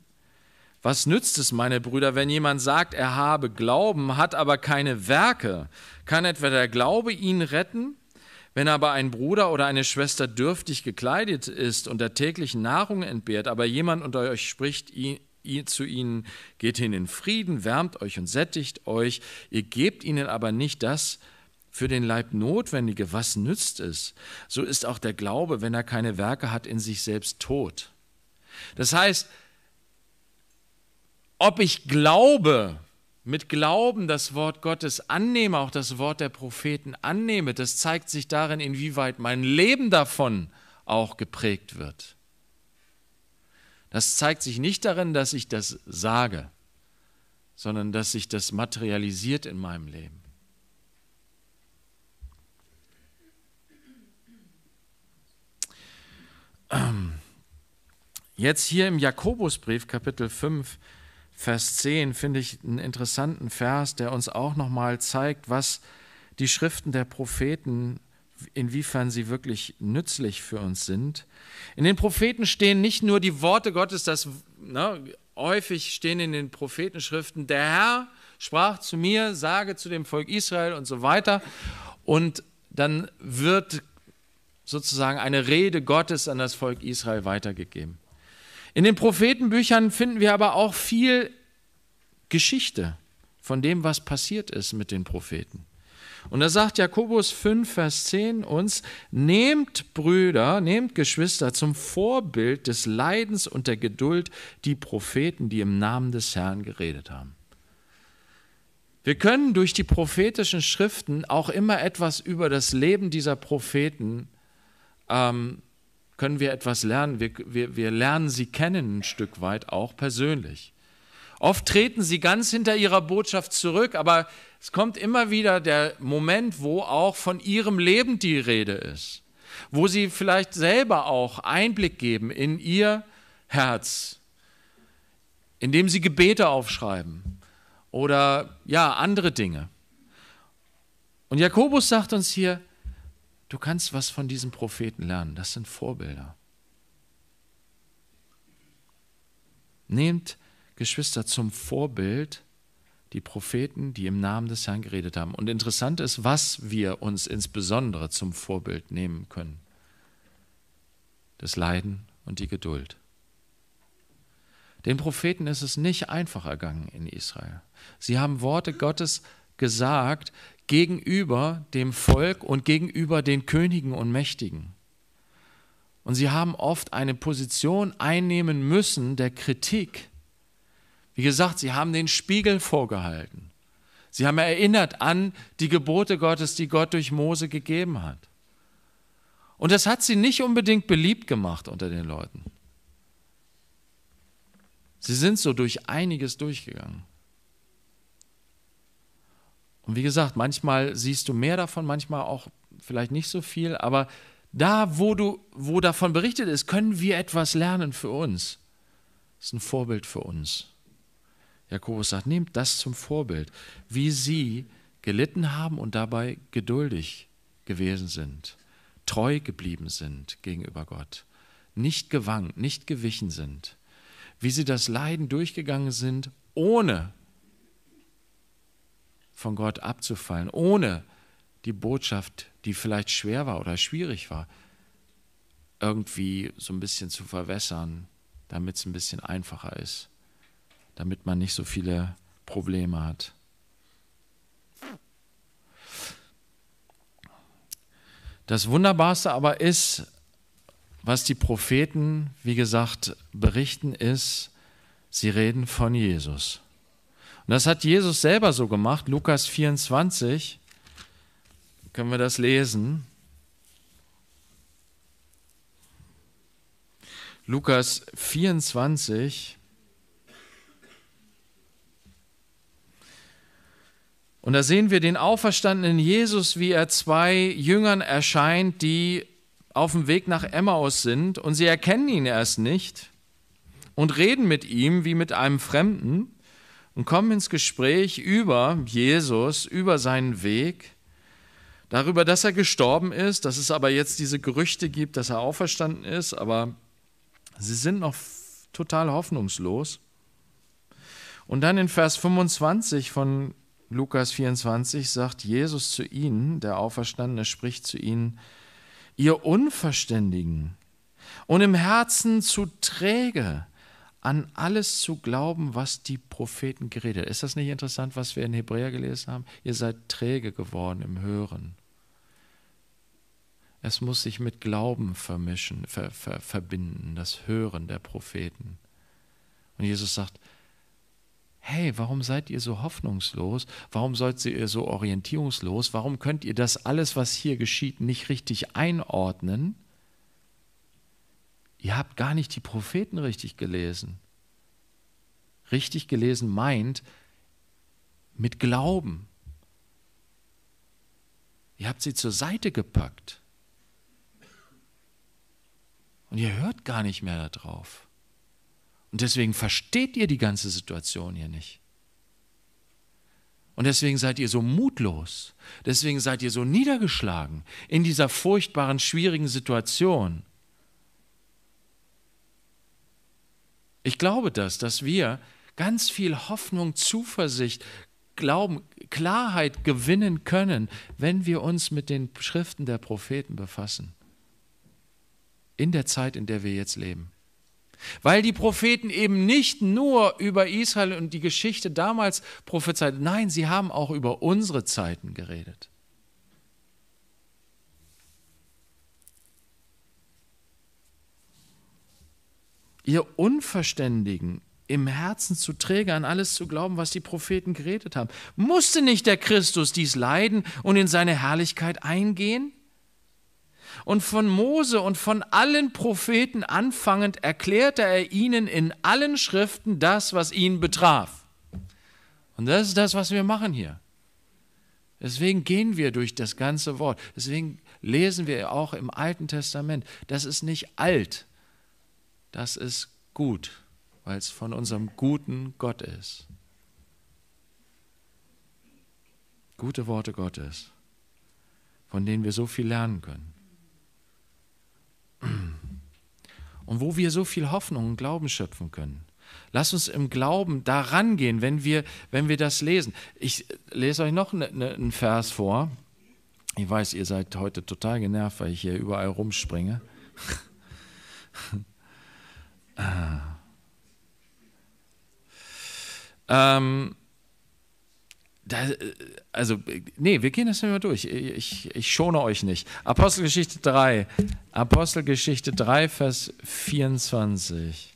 Speaker 1: was nützt es, meine Brüder, wenn jemand sagt, er habe Glauben, hat aber keine Werke? Kann etwa der Glaube ihn retten? Wenn aber ein Bruder oder eine Schwester dürftig gekleidet ist und der täglichen Nahrung entbehrt, aber jemand unter euch spricht, ihr zu ihnen, geht hin in Frieden, wärmt euch und sättigt euch, ihr gebt ihnen aber nicht das, für den Leib Notwendige, was nützt es? So ist auch der Glaube, wenn er keine Werke hat, in sich selbst tot. Das heißt, ob ich glaube, mit Glauben das Wort Gottes annehme, auch das Wort der Propheten annehme, das zeigt sich darin, inwieweit mein Leben davon auch geprägt wird. Das zeigt sich nicht darin, dass ich das sage, sondern dass sich das materialisiert in meinem Leben. Ähm, jetzt hier im Jakobusbrief Kapitel 5 Vers 10 finde ich einen interessanten Vers, der uns auch nochmal zeigt, was die Schriften der Propheten inwiefern sie wirklich nützlich für uns sind. In den Propheten stehen nicht nur die Worte Gottes, das ne, häufig stehen in den Prophetenschriften, der Herr sprach zu mir, sage zu dem Volk Israel und so weiter. Und dann wird sozusagen eine Rede Gottes an das Volk Israel weitergegeben. In den Prophetenbüchern finden wir aber auch viel Geschichte von dem, was passiert ist mit den Propheten. Und da sagt Jakobus 5, Vers 10 uns, nehmt Brüder, nehmt Geschwister zum Vorbild des Leidens und der Geduld die Propheten, die im Namen des Herrn geredet haben. Wir können durch die prophetischen Schriften auch immer etwas über das Leben dieser Propheten, ähm, können wir etwas lernen. Wir, wir, wir lernen sie kennen ein Stück weit auch persönlich. Oft treten sie ganz hinter ihrer Botschaft zurück, aber es kommt immer wieder der Moment, wo auch von ihrem Leben die Rede ist, wo sie vielleicht selber auch Einblick geben in ihr Herz, indem sie Gebete aufschreiben oder ja, andere Dinge. Und Jakobus sagt uns hier, du kannst was von diesen Propheten lernen, das sind Vorbilder. Nehmt Geschwister, zum Vorbild die Propheten, die im Namen des Herrn geredet haben. Und interessant ist, was wir uns insbesondere zum Vorbild nehmen können. Das Leiden und die Geduld. Den Propheten ist es nicht einfach ergangen in Israel. Sie haben Worte Gottes gesagt gegenüber dem Volk und gegenüber den Königen und Mächtigen. Und sie haben oft eine Position einnehmen müssen der Kritik, wie gesagt, sie haben den Spiegel vorgehalten. Sie haben erinnert an die Gebote Gottes, die Gott durch Mose gegeben hat. Und das hat sie nicht unbedingt beliebt gemacht unter den Leuten. Sie sind so durch einiges durchgegangen. Und wie gesagt, manchmal siehst du mehr davon, manchmal auch vielleicht nicht so viel, aber da, wo, du, wo davon berichtet ist, können wir etwas lernen für uns. Das ist ein Vorbild für uns. Jakobus sagt, nehmt das zum Vorbild, wie sie gelitten haben und dabei geduldig gewesen sind, treu geblieben sind gegenüber Gott, nicht gewankt, nicht gewichen sind, wie sie das Leiden durchgegangen sind, ohne von Gott abzufallen, ohne die Botschaft, die vielleicht schwer war oder schwierig war, irgendwie so ein bisschen zu verwässern, damit es ein bisschen einfacher ist damit man nicht so viele Probleme hat. Das Wunderbarste aber ist, was die Propheten, wie gesagt, berichten, ist, sie reden von Jesus. Und das hat Jesus selber so gemacht. Lukas 24, können wir das lesen? Lukas 24, Und da sehen wir den auferstandenen Jesus, wie er zwei Jüngern erscheint, die auf dem Weg nach Emmaus sind und sie erkennen ihn erst nicht und reden mit ihm wie mit einem Fremden und kommen ins Gespräch über Jesus, über seinen Weg, darüber, dass er gestorben ist, dass es aber jetzt diese Gerüchte gibt, dass er auferstanden ist, aber sie sind noch total hoffnungslos. Und dann in Vers 25 von Lukas 24 sagt Jesus zu ihnen, der Auferstandene spricht zu ihnen, ihr Unverständigen und im Herzen zu träge, an alles zu glauben, was die Propheten geredet. Ist das nicht interessant, was wir in Hebräer gelesen haben? Ihr seid träge geworden im Hören. Es muss sich mit Glauben vermischen, ver, ver, verbinden, das Hören der Propheten. Und Jesus sagt, hey, warum seid ihr so hoffnungslos? Warum seid ihr so orientierungslos? Warum könnt ihr das alles, was hier geschieht, nicht richtig einordnen? Ihr habt gar nicht die Propheten richtig gelesen. Richtig gelesen meint mit Glauben. Ihr habt sie zur Seite gepackt. Und ihr hört gar nicht mehr darauf. Und deswegen versteht ihr die ganze Situation hier nicht. Und deswegen seid ihr so mutlos. Deswegen seid ihr so niedergeschlagen in dieser furchtbaren, schwierigen Situation. Ich glaube das, dass wir ganz viel Hoffnung, Zuversicht, Glauben, Klarheit gewinnen können, wenn wir uns mit den Schriften der Propheten befassen. In der Zeit, in der wir jetzt leben. Weil die Propheten eben nicht nur über Israel und die Geschichte damals prophezeit, nein, sie haben auch über unsere Zeiten geredet. Ihr Unverständigen im Herzen zu träge, an alles zu glauben, was die Propheten geredet haben. Musste nicht der Christus dies leiden und in seine Herrlichkeit eingehen? und von Mose und von allen Propheten anfangend erklärte er ihnen in allen Schriften das, was ihn betraf. Und das ist das, was wir machen hier. Deswegen gehen wir durch das ganze Wort. Deswegen lesen wir auch im Alten Testament. Das ist nicht alt, das ist gut, weil es von unserem guten Gott ist. Gute Worte Gottes, von denen wir so viel lernen können. Und wo wir so viel Hoffnung und Glauben schöpfen können. Lass uns im Glauben da rangehen, wenn wir, wenn wir das lesen. Ich lese euch noch ne, ne, einen Vers vor. Ich weiß, ihr seid heute total genervt, weil ich hier überall rumspringe. Ah. ähm, da, äh, also, nee, wir gehen das mal durch. Ich, ich, schone euch nicht. Apostelgeschichte 3. Apostelgeschichte 3, Vers 24.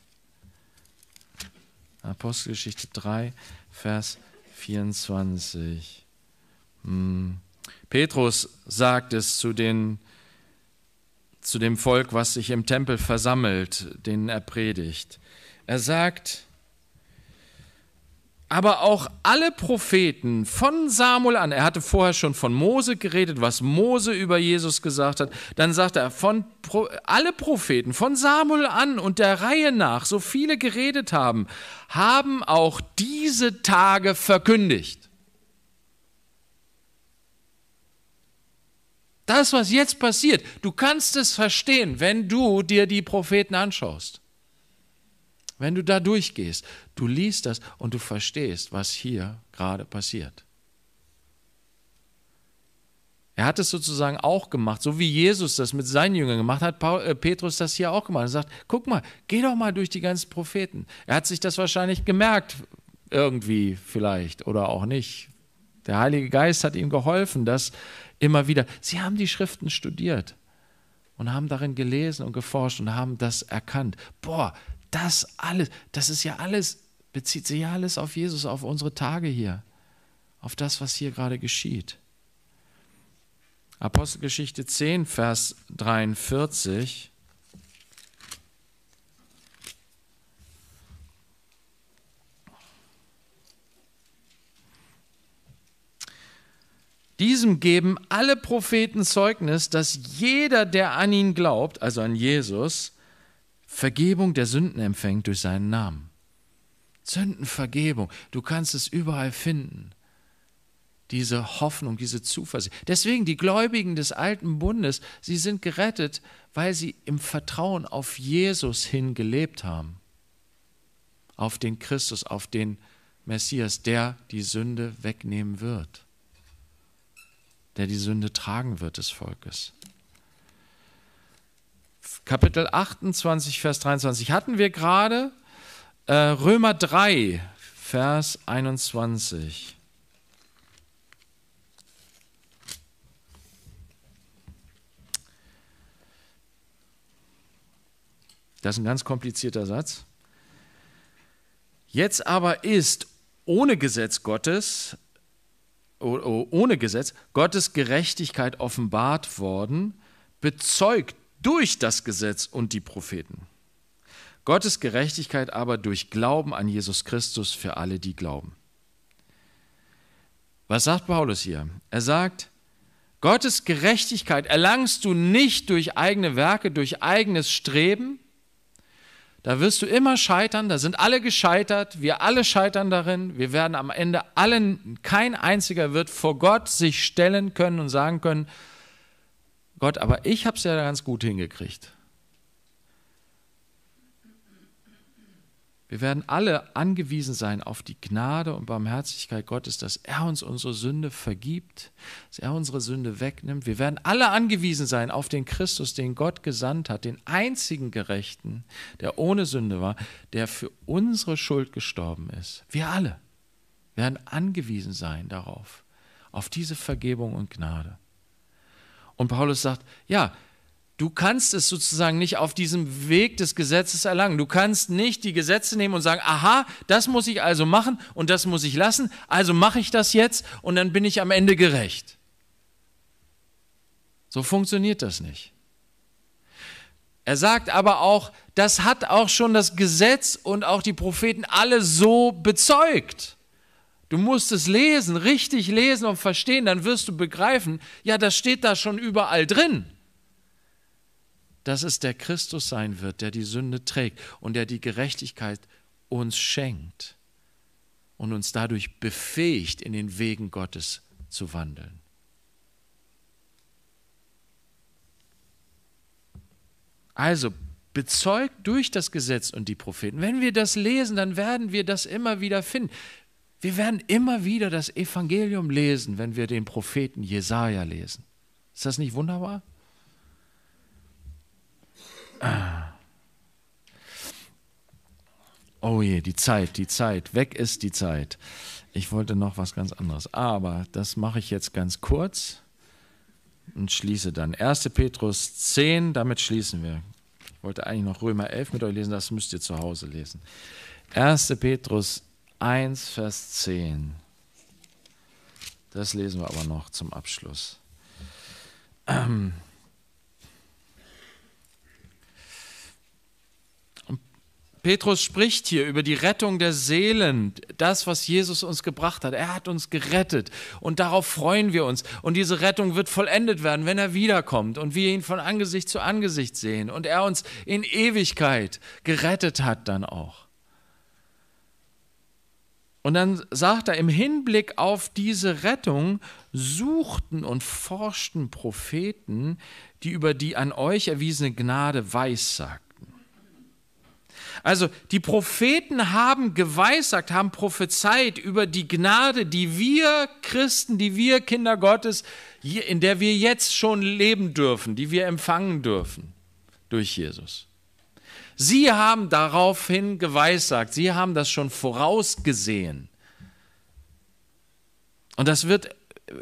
Speaker 1: Apostelgeschichte 3, Vers 24. Hm. Petrus sagt es zu, den, zu dem Volk, was sich im Tempel versammelt, denen er predigt. Er sagt, aber auch alle Propheten von Samuel an, er hatte vorher schon von Mose geredet, was Mose über Jesus gesagt hat, dann sagt er, von Pro, alle Propheten von Samuel an und der Reihe nach, so viele geredet haben, haben auch diese Tage verkündigt. Das, was jetzt passiert, du kannst es verstehen, wenn du dir die Propheten anschaust. Wenn du da durchgehst, du liest das und du verstehst, was hier gerade passiert. Er hat es sozusagen auch gemacht, so wie Jesus das mit seinen Jüngern gemacht hat, äh, Petrus das hier auch gemacht. Er sagt, guck mal, geh doch mal durch die ganzen Propheten. Er hat sich das wahrscheinlich gemerkt, irgendwie vielleicht oder auch nicht. Der Heilige Geist hat ihm geholfen, dass immer wieder. Sie haben die Schriften studiert und haben darin gelesen und geforscht und haben das erkannt. Boah, das alles, das ist ja alles, bezieht sich ja alles auf Jesus, auf unsere Tage hier, auf das, was hier gerade geschieht. Apostelgeschichte 10, Vers 43. Diesem geben alle Propheten Zeugnis, dass jeder, der an ihn glaubt, also an Jesus, Vergebung der Sünden empfängt durch seinen Namen. Sündenvergebung, du kannst es überall finden. Diese Hoffnung, diese Zuversicht. Deswegen die Gläubigen des alten Bundes, sie sind gerettet, weil sie im Vertrauen auf Jesus hin gelebt haben. Auf den Christus, auf den Messias, der die Sünde wegnehmen wird, der die Sünde tragen wird des Volkes. Kapitel 28, Vers 23 hatten wir gerade. Äh, Römer 3, Vers 21. Das ist ein ganz komplizierter Satz. Jetzt aber ist ohne Gesetz Gottes, ohne Gesetz, Gottes Gerechtigkeit offenbart worden, bezeugt durch das Gesetz und die Propheten. Gottes Gerechtigkeit aber durch Glauben an Jesus Christus für alle, die glauben. Was sagt Paulus hier? Er sagt, Gottes Gerechtigkeit erlangst du nicht durch eigene Werke, durch eigenes Streben. Da wirst du immer scheitern, da sind alle gescheitert, wir alle scheitern darin, wir werden am Ende allen, kein einziger wird vor Gott sich stellen können und sagen können, Gott, aber ich habe es ja ganz gut hingekriegt. Wir werden alle angewiesen sein auf die Gnade und Barmherzigkeit Gottes, dass er uns unsere Sünde vergibt, dass er unsere Sünde wegnimmt. Wir werden alle angewiesen sein auf den Christus, den Gott gesandt hat, den einzigen Gerechten, der ohne Sünde war, der für unsere Schuld gestorben ist. Wir alle werden angewiesen sein darauf, auf diese Vergebung und Gnade. Und Paulus sagt, ja, du kannst es sozusagen nicht auf diesem Weg des Gesetzes erlangen. Du kannst nicht die Gesetze nehmen und sagen, aha, das muss ich also machen und das muss ich lassen, also mache ich das jetzt und dann bin ich am Ende gerecht. So funktioniert das nicht. Er sagt aber auch, das hat auch schon das Gesetz und auch die Propheten alle so bezeugt. Du musst es lesen, richtig lesen und verstehen, dann wirst du begreifen, ja, das steht da schon überall drin. Dass es der Christus sein wird, der die Sünde trägt und der die Gerechtigkeit uns schenkt und uns dadurch befähigt, in den Wegen Gottes zu wandeln. Also bezeugt durch das Gesetz und die Propheten. Wenn wir das lesen, dann werden wir das immer wieder finden. Wir werden immer wieder das Evangelium lesen, wenn wir den Propheten Jesaja lesen. Ist das nicht wunderbar? Ah. Oh je, die Zeit, die Zeit, weg ist die Zeit. Ich wollte noch was ganz anderes, aber das mache ich jetzt ganz kurz und schließe dann. 1. Petrus 10, damit schließen wir. Ich wollte eigentlich noch Römer 11 mit euch lesen, das müsst ihr zu Hause lesen. 1. Petrus 10. 1, Vers 10. Das lesen wir aber noch zum Abschluss. Ähm Petrus spricht hier über die Rettung der Seelen, das, was Jesus uns gebracht hat. Er hat uns gerettet und darauf freuen wir uns. Und diese Rettung wird vollendet werden, wenn er wiederkommt und wir ihn von Angesicht zu Angesicht sehen und er uns in Ewigkeit gerettet hat dann auch. Und dann sagt er, im Hinblick auf diese Rettung suchten und forschten Propheten, die über die an euch erwiesene Gnade weissagten. Also die Propheten haben geweissagt, haben prophezeit über die Gnade, die wir Christen, die wir Kinder Gottes, in der wir jetzt schon leben dürfen, die wir empfangen dürfen durch Jesus. Sie haben daraufhin geweissagt, sie haben das schon vorausgesehen. Und das wird äh,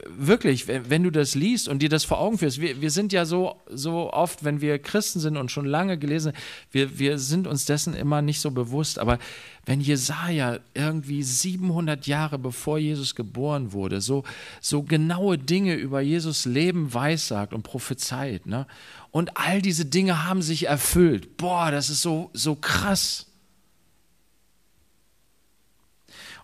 Speaker 1: wirklich, wenn du das liest und dir das vor Augen führst, wir, wir sind ja so, so oft, wenn wir Christen sind und schon lange gelesen, wir, wir sind uns dessen immer nicht so bewusst. Aber wenn Jesaja irgendwie 700 Jahre bevor Jesus geboren wurde, so, so genaue Dinge über Jesus Leben weissagt und prophezeit, ne? Und all diese Dinge haben sich erfüllt. Boah, das ist so, so krass.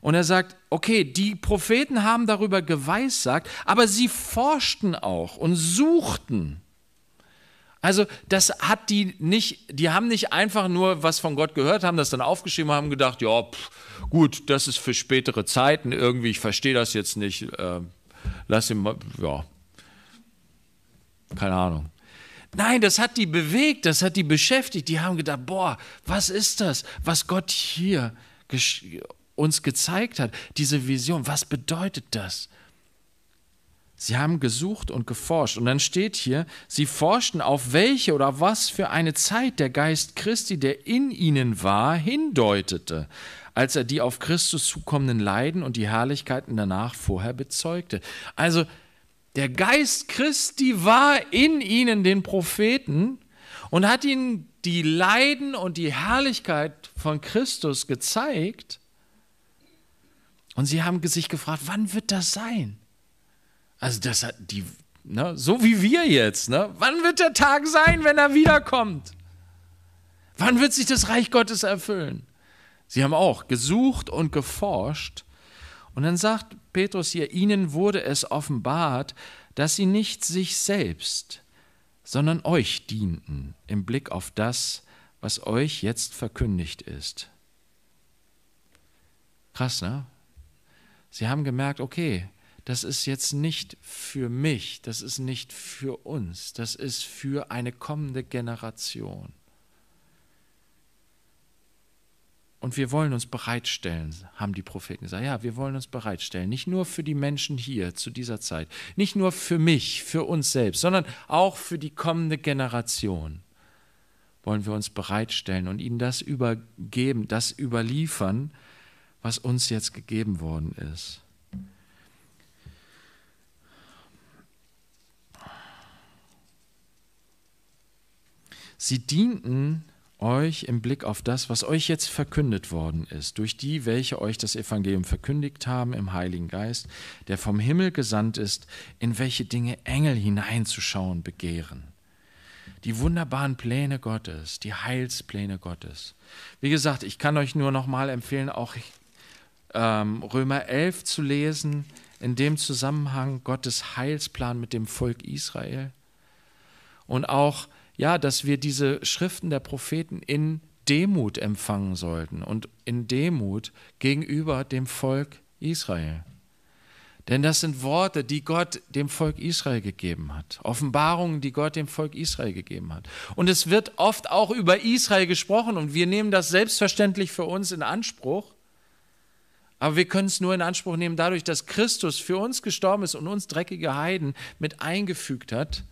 Speaker 1: Und er sagt, okay, die Propheten haben darüber geweissagt, aber sie forschten auch und suchten. Also das hat die nicht, die haben nicht einfach nur was von Gott gehört, haben das dann aufgeschrieben, haben gedacht, ja, pff, gut, das ist für spätere Zeiten irgendwie, ich verstehe das jetzt nicht, äh, lass ihn mal, ja, keine Ahnung. Nein, das hat die bewegt, das hat die beschäftigt. Die haben gedacht, boah, was ist das, was Gott hier uns gezeigt hat, diese Vision, was bedeutet das? Sie haben gesucht und geforscht. Und dann steht hier, sie forschten auf welche oder was für eine Zeit der Geist Christi, der in ihnen war, hindeutete, als er die auf Christus zukommenden Leiden und die Herrlichkeiten danach vorher bezeugte. Also der Geist Christi war in ihnen, den Propheten, und hat ihnen die Leiden und die Herrlichkeit von Christus gezeigt. Und sie haben sich gefragt, wann wird das sein? Also das hat die, ne, so wie wir jetzt, ne? wann wird der Tag sein, wenn er wiederkommt? Wann wird sich das Reich Gottes erfüllen? Sie haben auch gesucht und geforscht und dann sagt Petrus hier, ihnen wurde es offenbart, dass sie nicht sich selbst, sondern euch dienten im Blick auf das, was euch jetzt verkündigt ist. Krass, ne? Sie haben gemerkt, okay, das ist jetzt nicht für mich, das ist nicht für uns, das ist für eine kommende Generation. Und wir wollen uns bereitstellen, haben die Propheten gesagt. Ja, wir wollen uns bereitstellen. Nicht nur für die Menschen hier zu dieser Zeit, nicht nur für mich, für uns selbst, sondern auch für die kommende Generation wollen wir uns bereitstellen und ihnen das übergeben, das überliefern, was uns jetzt gegeben worden ist. Sie dienten euch im Blick auf das, was euch jetzt verkündet worden ist, durch die, welche euch das Evangelium verkündigt haben im Heiligen Geist, der vom Himmel gesandt ist, in welche Dinge Engel hineinzuschauen begehren. Die wunderbaren Pläne Gottes, die Heilspläne Gottes. Wie gesagt, ich kann euch nur noch mal empfehlen, auch ähm, Römer 11 zu lesen, in dem Zusammenhang Gottes Heilsplan mit dem Volk Israel. Und auch ja, dass wir diese Schriften der Propheten in Demut empfangen sollten und in Demut gegenüber dem Volk Israel. Denn das sind Worte, die Gott dem Volk Israel gegeben hat, Offenbarungen, die Gott dem Volk Israel gegeben hat. Und es wird oft auch über Israel gesprochen und wir nehmen das selbstverständlich für uns in Anspruch. Aber wir können es nur in Anspruch nehmen dadurch, dass Christus für uns gestorben ist und uns dreckige Heiden mit eingefügt hat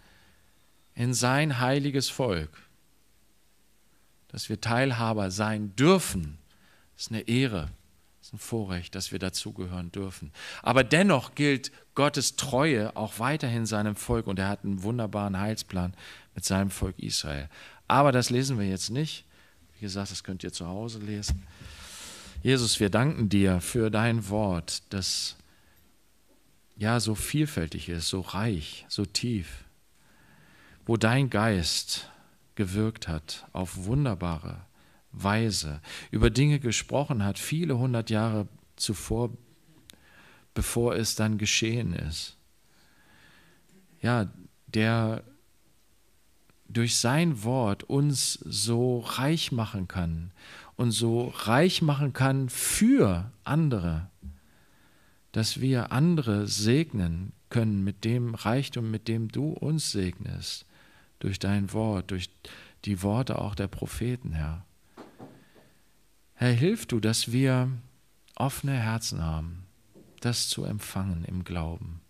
Speaker 1: in sein heiliges Volk. Dass wir Teilhaber sein dürfen, ist eine Ehre, ist ein Vorrecht, dass wir dazugehören dürfen. Aber dennoch gilt Gottes Treue auch weiterhin seinem Volk und er hat einen wunderbaren Heilsplan mit seinem Volk Israel. Aber das lesen wir jetzt nicht. Wie gesagt, das könnt ihr zu Hause lesen. Jesus, wir danken dir für dein Wort, das ja so vielfältig ist, so reich, so tief wo dein Geist gewirkt hat auf wunderbare Weise, über Dinge gesprochen hat, viele hundert Jahre zuvor, bevor es dann geschehen ist. Ja, der durch sein Wort uns so reich machen kann und so reich machen kann für andere, dass wir andere segnen können mit dem Reichtum, mit dem du uns segnest durch dein Wort, durch die Worte auch der Propheten, Herr. Herr, hilf du, dass wir offene Herzen haben, das zu empfangen im Glauben.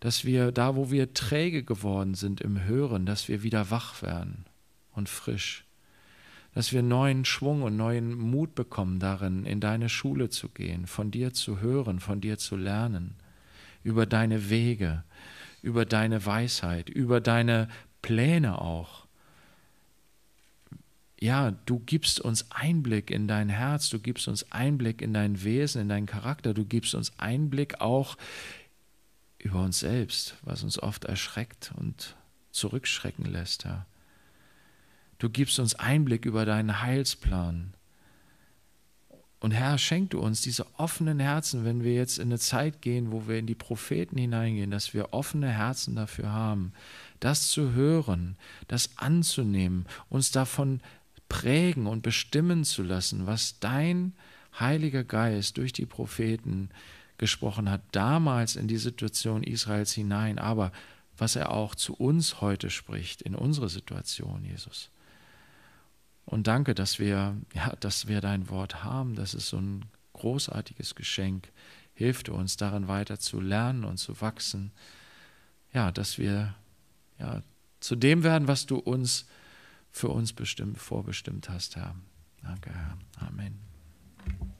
Speaker 1: Dass wir da, wo wir träge geworden sind im Hören, dass wir wieder wach werden und frisch. Dass wir neuen Schwung und neuen Mut bekommen darin, in deine Schule zu gehen, von dir zu hören, von dir zu lernen, über deine Wege, über deine Weisheit, über deine Pläne auch. Ja, du gibst uns Einblick in dein Herz, du gibst uns Einblick in dein Wesen, in deinen Charakter, du gibst uns Einblick auch über uns selbst, was uns oft erschreckt und zurückschrecken lässt, Herr. Du gibst uns Einblick über deinen Heilsplan. Und Herr, schenk du uns diese offenen Herzen, wenn wir jetzt in eine Zeit gehen, wo wir in die Propheten hineingehen, dass wir offene Herzen dafür haben, das zu hören, das anzunehmen, uns davon prägen und bestimmen zu lassen, was dein Heiliger Geist durch die Propheten gesprochen hat, damals in die Situation Israels hinein, aber was er auch zu uns heute spricht, in unsere Situation, Jesus. Und danke, dass wir, ja, dass wir dein Wort haben. Das ist so ein großartiges Geschenk. Hilft uns darin weiter zu lernen und zu wachsen. Ja, dass wir ja, zu dem werden, was du uns für uns bestimmt, vorbestimmt hast, Herr. Danke, Herr. Amen.